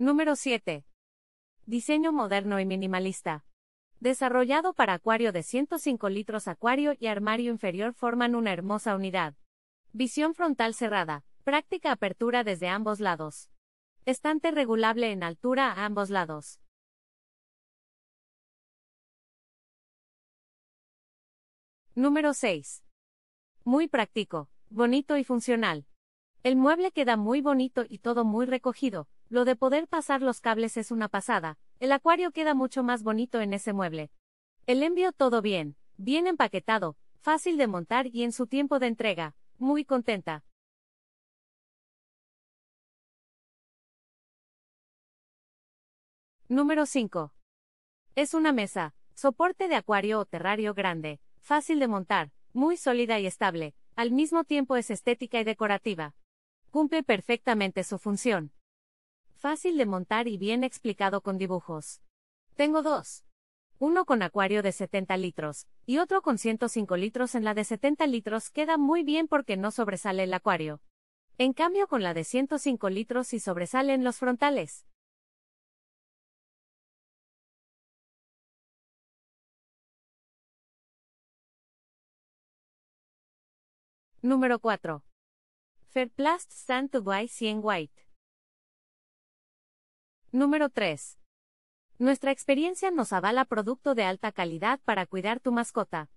Número 7. Diseño moderno y minimalista. Desarrollado para acuario de 105 litros, acuario y armario inferior forman una hermosa unidad. Visión frontal cerrada, práctica apertura desde ambos lados. Estante regulable en altura a ambos lados. Número 6. Muy práctico, bonito y funcional. El mueble queda muy bonito y todo muy recogido, lo de poder pasar los cables es una pasada, el acuario queda mucho más bonito en ese mueble. El envío todo bien, bien empaquetado, fácil de montar y en su tiempo de entrega, muy contenta. Número 5. Es una mesa, soporte de acuario o terrario grande, fácil de montar, muy sólida y estable, al mismo tiempo es estética y decorativa. Cumple perfectamente su función. Fácil de montar y bien explicado con dibujos. Tengo dos. Uno con acuario de 70 litros, y otro con 105 litros. En la de 70 litros queda muy bien porque no sobresale el acuario. En cambio con la de 105 litros sí sobresalen los frontales. Número 4. Fairplast stand to Buy 100 White. Número 3. Nuestra experiencia nos avala producto de alta calidad para cuidar tu mascota.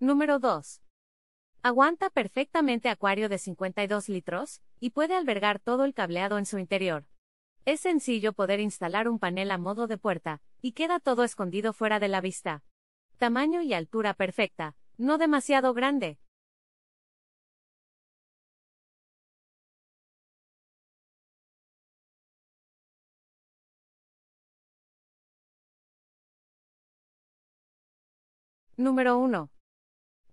Número 2. Aguanta perfectamente acuario de 52 litros, y puede albergar todo el cableado en su interior. Es sencillo poder instalar un panel a modo de puerta, y queda todo escondido fuera de la vista. Tamaño y altura perfecta, no demasiado grande, Número 1.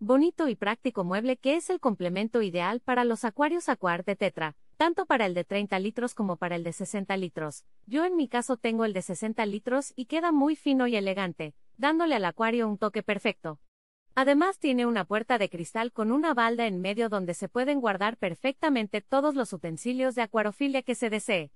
Bonito y práctico mueble que es el complemento ideal para los acuarios Acuar de Tetra, tanto para el de 30 litros como para el de 60 litros. Yo en mi caso tengo el de 60 litros y queda muy fino y elegante, dándole al acuario un toque perfecto. Además tiene una puerta de cristal con una balda en medio donde se pueden guardar perfectamente todos los utensilios de acuariofilia que se desee.